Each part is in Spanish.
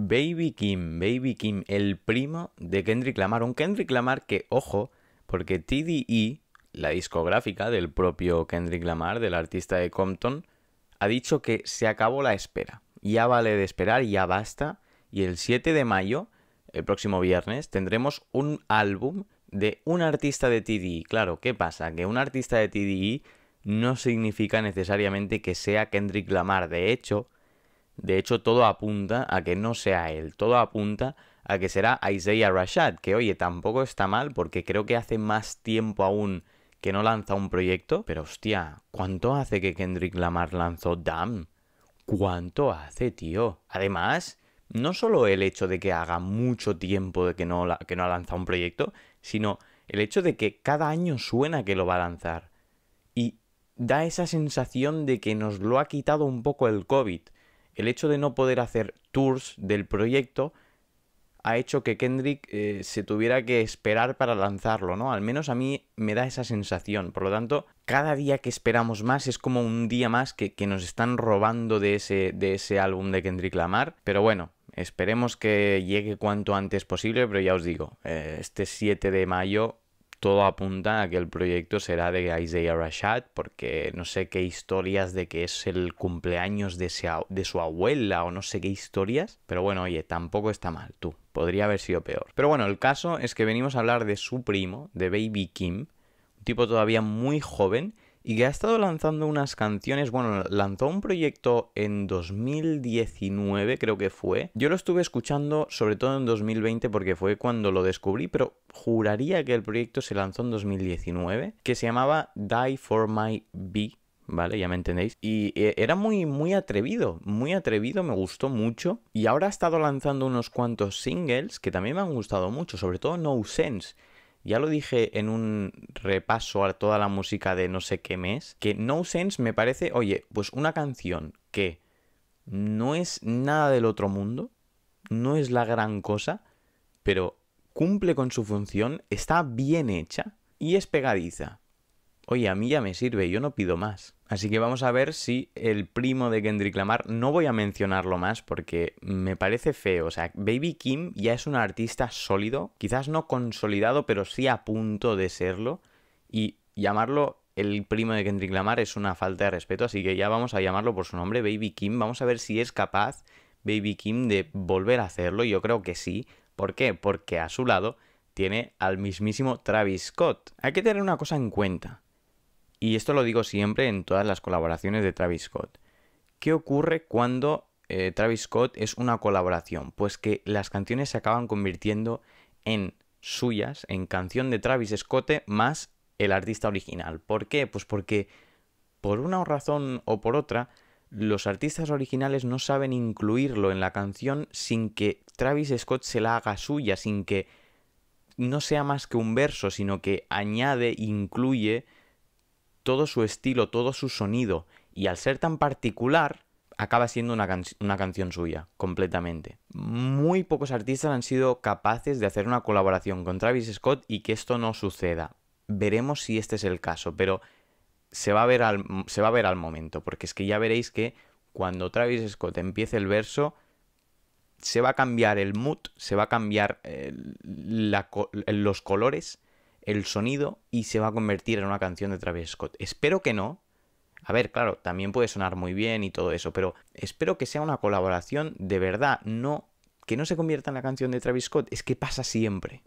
Baby Kim, Baby Kim, el primo de Kendrick Lamar. Un Kendrick Lamar que, ojo, porque TDE, la discográfica del propio Kendrick Lamar, del artista de Compton, ha dicho que se acabó la espera. Ya vale de esperar, ya basta. Y el 7 de mayo, el próximo viernes, tendremos un álbum de un artista de TDE. Claro, ¿qué pasa? Que un artista de TDE no significa necesariamente que sea Kendrick Lamar. De hecho, de hecho, todo apunta a que no sea él, todo apunta a que será Isaiah Rashad, que oye, tampoco está mal porque creo que hace más tiempo aún que no lanza un proyecto, pero hostia, ¿cuánto hace que Kendrick Lamar lanzó Damn? ¿Cuánto hace, tío? Además, no solo el hecho de que haga mucho tiempo de que no, que no ha lanzado un proyecto, sino el hecho de que cada año suena que lo va a lanzar. Y da esa sensación de que nos lo ha quitado un poco el COVID el hecho de no poder hacer tours del proyecto ha hecho que Kendrick eh, se tuviera que esperar para lanzarlo, ¿no? Al menos a mí me da esa sensación. Por lo tanto, cada día que esperamos más es como un día más que, nos están robando de ese, de ese álbum de Kendrick Lamar. Pero bueno, esperemos que llegue cuanto antes posible, pero ya os digo, eh, este 7 de mayo todo apunta a que el proyecto será de Isaiah Rashad, porque no sé qué historias de que es el cumpleaños de, de su abuela o no sé qué historias. Pero bueno, oye, tampoco está mal, tú. Podría haber sido peor. Pero bueno, el caso es que venimos a hablar de su primo, de Baby Kim, un tipo todavía muy joven y que ha estado lanzando unas canciones, bueno, lanzó un proyecto en 2019 creo que fue. Yo lo estuve escuchando sobre todo en 2020 porque fue cuando lo descubrí, pero juraría que el proyecto se lanzó en 2019, que se llamaba Die for My Bee. ¿vale? Ya me entendéis. Y eh, era muy, muy atrevido, muy atrevido, me gustó mucho. Y ahora ha estado lanzando unos cuantos singles que también me han gustado mucho, sobre todo No Sense. Ya lo dije en un repaso a toda la música de no sé qué mes, que No Sense me parece, oye, pues una canción que no es nada del otro mundo, no es la gran cosa, pero cumple con su función, está bien hecha y es pegadiza oye, a mí ya me sirve, yo no pido más. Así que vamos a ver si el primo de Kendrick Lamar, no voy a mencionarlo más porque me parece feo, o sea, Baby Kim ya es un artista sólido, quizás no consolidado, pero sí a punto de serlo, y llamarlo el primo de Kendrick Lamar es una falta de respeto, así que ya vamos a llamarlo por su nombre, Baby Kim, vamos a ver si es capaz Baby Kim de volver a hacerlo, yo creo que sí, ¿por qué? Porque a su lado tiene al mismísimo Travis Scott. Hay que tener una cosa en cuenta y esto lo digo siempre en todas las colaboraciones de Travis Scott. ¿Qué ocurre cuando eh, Travis Scott es una colaboración? Pues que las canciones se acaban convirtiendo en suyas, en canción de Travis Scott más el artista original. ¿Por qué? Pues porque por una razón o por otra, los artistas originales no saben incluirlo en la canción sin que Travis Scott se la haga suya, sin que no sea más que un verso, sino que añade, incluye todo su estilo, todo su sonido, y al ser tan particular, acaba siendo una, canción suya, completamente. Muy pocos artistas han sido capaces de hacer una colaboración con Travis Scott y que esto no suceda. Veremos si este es el caso, pero se va a ver al, se va a ver al momento, porque es que ya veréis que cuando Travis Scott empiece el verso, se va a cambiar el mood, se va a cambiar los colores el sonido y se va a convertir en una canción de Travis Scott. Espero que no. A ver, claro, también puede sonar muy bien y todo eso, pero espero que sea una colaboración de verdad, no que no se convierta en la canción de Travis Scott, es que pasa siempre.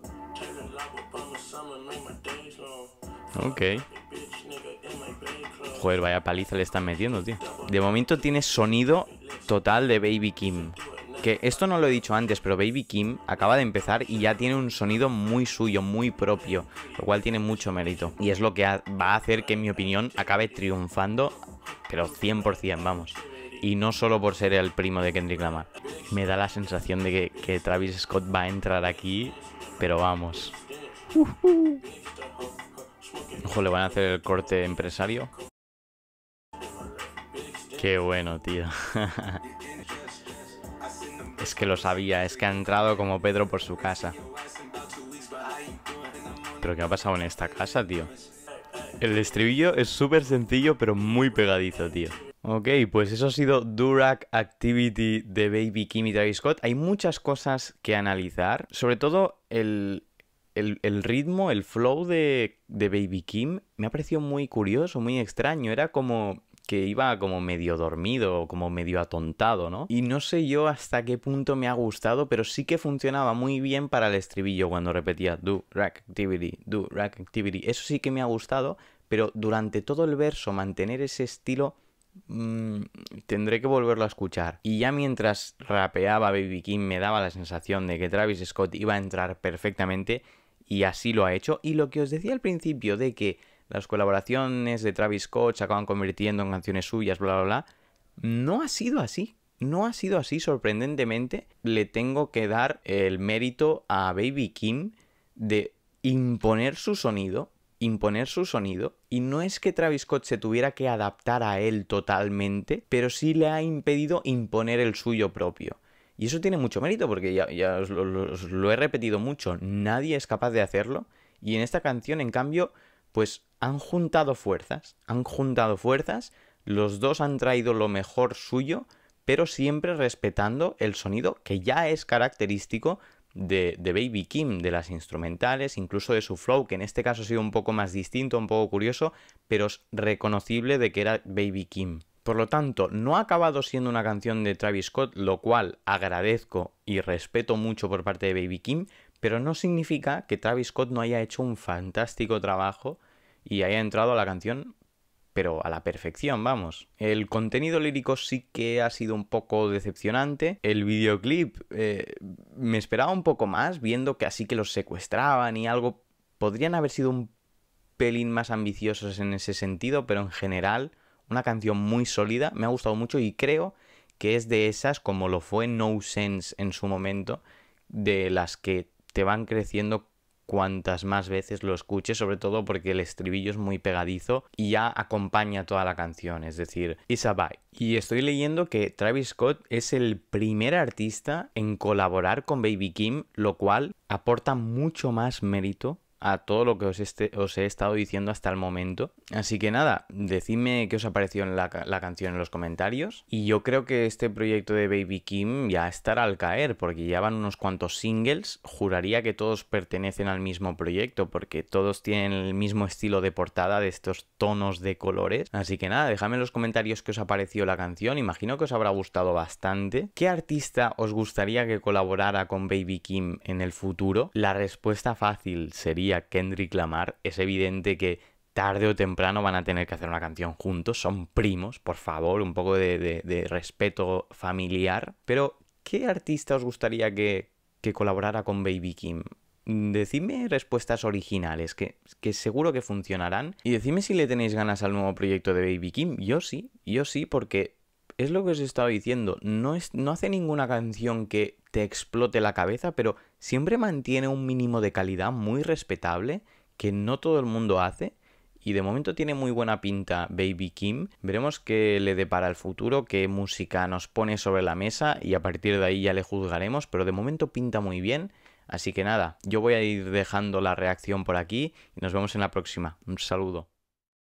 Ok. Joder, vaya paliza le están metiendo, tío. De momento tiene sonido total de Baby Kim. Que esto no lo he dicho antes, pero Baby Kim acaba de empezar y ya tiene un sonido muy suyo, muy propio, lo cual tiene mucho mérito. Y es lo que va a hacer que, en mi opinión, acabe triunfando, pero 100%, vamos y no solo por ser el primo de Kendrick Lamar. Me da la sensación de que, Travis Scott va a entrar aquí, pero vamos. Uh-huh. Ojo, le van a hacer el corte empresario. Qué bueno, tío. Es que lo sabía, es que ha entrado como Pedro por su casa. ¿Pero qué ha pasado en esta casa, tío? El estribillo es súper sencillo, pero muy pegadizo, tío. Ok, pues eso ha sido Durac Activity de Baby Kim y Travis Scott. Hay muchas cosas que analizar, sobre todo el, el, ritmo, el flow de, de Baby Kim. Me ha parecido muy curioso, muy extraño. Era como que iba como medio dormido, como medio atontado, ¿no? Y no sé yo hasta qué punto me ha gustado, pero sí que funcionaba muy bien para el estribillo cuando repetía do rack activity, do rack activity. Eso sí que me ha gustado, pero durante todo el verso mantener ese estilo mm, tendré que volverlo a escuchar. Y ya mientras rapeaba Baby King me daba la sensación de que Travis Scott iba a entrar perfectamente y así lo ha hecho. Y lo que os decía al principio de que las colaboraciones de Travis Scott se acaban convirtiendo en canciones suyas, bla, bla, bla. No ha sido así. No ha sido así, sorprendentemente. Le tengo que dar el mérito a Baby Kim de imponer su sonido, imponer su sonido, y no es que Travis Scott se tuviera que adaptar a él totalmente, pero sí le ha impedido imponer el suyo propio. Y eso tiene mucho mérito, porque ya, ya os lo he repetido mucho, nadie es capaz de hacerlo, y en esta canción, en cambio, pues han juntado fuerzas, han juntado fuerzas, los dos han traído lo mejor suyo, pero siempre respetando el sonido que ya es característico de, Baby Kim, de las instrumentales, incluso de su flow, que en este caso ha sido un poco más distinto, un poco curioso, pero es reconocible de que era Baby Kim. Por lo tanto, no ha acabado siendo una canción de Travis Scott, lo cual agradezco y respeto mucho por parte de Baby Kim, pero no significa que Travis Scott no haya hecho un fantástico trabajo y haya entrado a la canción, pero a la perfección, vamos. El contenido lírico sí que ha sido un poco decepcionante. El videoclip eh, me esperaba un poco más, viendo que así que los secuestraban y algo. Podrían haber sido un pelín más ambiciosos en ese sentido, pero en general, una canción muy sólida, me ha gustado mucho y creo que es de esas, como lo fue No Sense en su momento, de las que te van creciendo cuantas más veces lo escuche, sobre todo porque el estribillo es muy pegadizo y ya acompaña toda la canción, es decir, It's a Y estoy leyendo que Travis Scott es el primer artista en colaborar con Baby Kim, lo cual aporta mucho más mérito a todo lo que este, os, he estado diciendo hasta el momento. Así que nada, decidme qué os ha parecido la, canción en los comentarios. Y yo creo que este proyecto de Baby Kim ya estará al caer, porque ya van unos cuantos singles. Juraría que todos pertenecen al mismo proyecto, porque todos tienen el mismo estilo de portada de estos tonos de colores. Así que nada, dejadme en los comentarios qué os ha parecido la canción. Imagino que os habrá gustado bastante. ¿Qué artista os gustaría que colaborara con Baby Kim en el futuro? La respuesta fácil sería Kendrick Lamar, es evidente que tarde o temprano van a tener que hacer una canción juntos, son primos, por favor, un poco de, respeto familiar. Pero, ¿qué artista os gustaría que, colaborara con Baby Kim? decidme respuestas originales, que, seguro que funcionarán. Y decidme si le tenéis ganas al nuevo proyecto de Baby Kim. Yo sí, yo sí, porque es lo que os he estado diciendo. No, es, no hace ninguna canción que te explote la cabeza, pero siempre mantiene un mínimo de calidad muy respetable que no todo el mundo hace. Y de momento tiene muy buena pinta Baby Kim. Veremos qué le depara el futuro, qué música nos pone sobre la mesa y a partir de ahí ya le juzgaremos, pero de momento pinta muy bien. Así que nada, yo voy a ir dejando la reacción por aquí y nos vemos en la próxima. Un saludo.